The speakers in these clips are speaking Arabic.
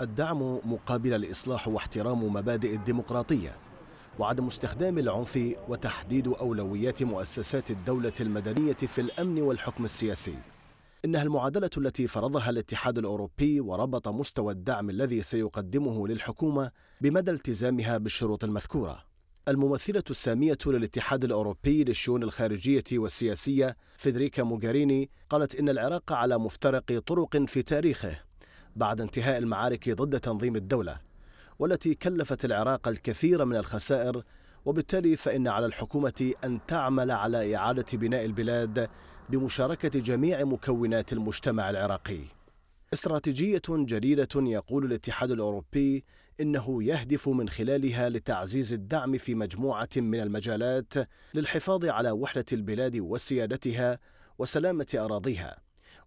الدعم مقابل الإصلاح واحترام مبادئ الديمقراطية وعدم استخدام العنف وتحديد أولويات مؤسسات الدولة المدنية في الأمن والحكم السياسي إنها المعادلة التي فرضها الاتحاد الأوروبي وربط مستوى الدعم الذي سيقدمه للحكومة بمدى التزامها بالشروط المذكورة الممثلة السامية للاتحاد الأوروبي للشؤون الخارجية والسياسية فيدريكا موغاريني قالت إن العراق على مفترق طرق في تاريخه بعد انتهاء المعارك ضد تنظيم الدولة والتي كلفت العراق الكثير من الخسائر وبالتالي فإن على الحكومة أن تعمل على إعادة بناء البلاد بمشاركة جميع مكونات المجتمع العراقي استراتيجية جديدة يقول الاتحاد الأوروبي إنه يهدف من خلالها لتعزيز الدعم في مجموعة من المجالات للحفاظ على وحدة البلاد وسيادتها وسلامة أراضيها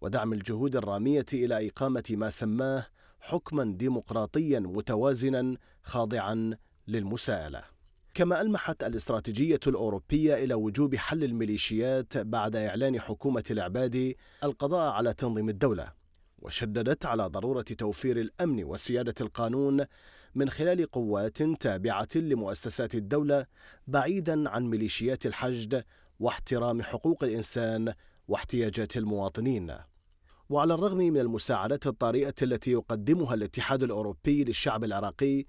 ودعم الجهود الرامية إلى إقامة ما سماه حكما ديمقراطيا متوازنا خاضعا للمساءلة. كما ألمحت الاستراتيجية الأوروبية إلى وجوب حل الميليشيات بعد إعلان حكومة العبادي القضاء على تنظيم الدولة، وشددت على ضرورة توفير الأمن وسيادة القانون من خلال قوات تابعة لمؤسسات الدولة بعيدا عن ميليشيات الحشد واحترام حقوق الإنسان واحتياجات المواطنين وعلى الرغم من المساعدات الطارئة التي يقدمها الاتحاد الأوروبي للشعب العراقي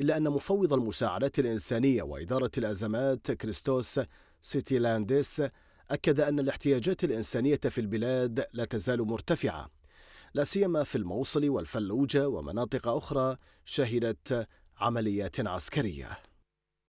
إلا أن مفوض المساعدات الإنسانية وإدارة الأزمات كريستوس سيتيلانديس أكد أن الاحتياجات الإنسانية في البلاد لا تزال مرتفعة لا سيما في الموصل والفلوجة ومناطق أخرى شهدت عمليات عسكرية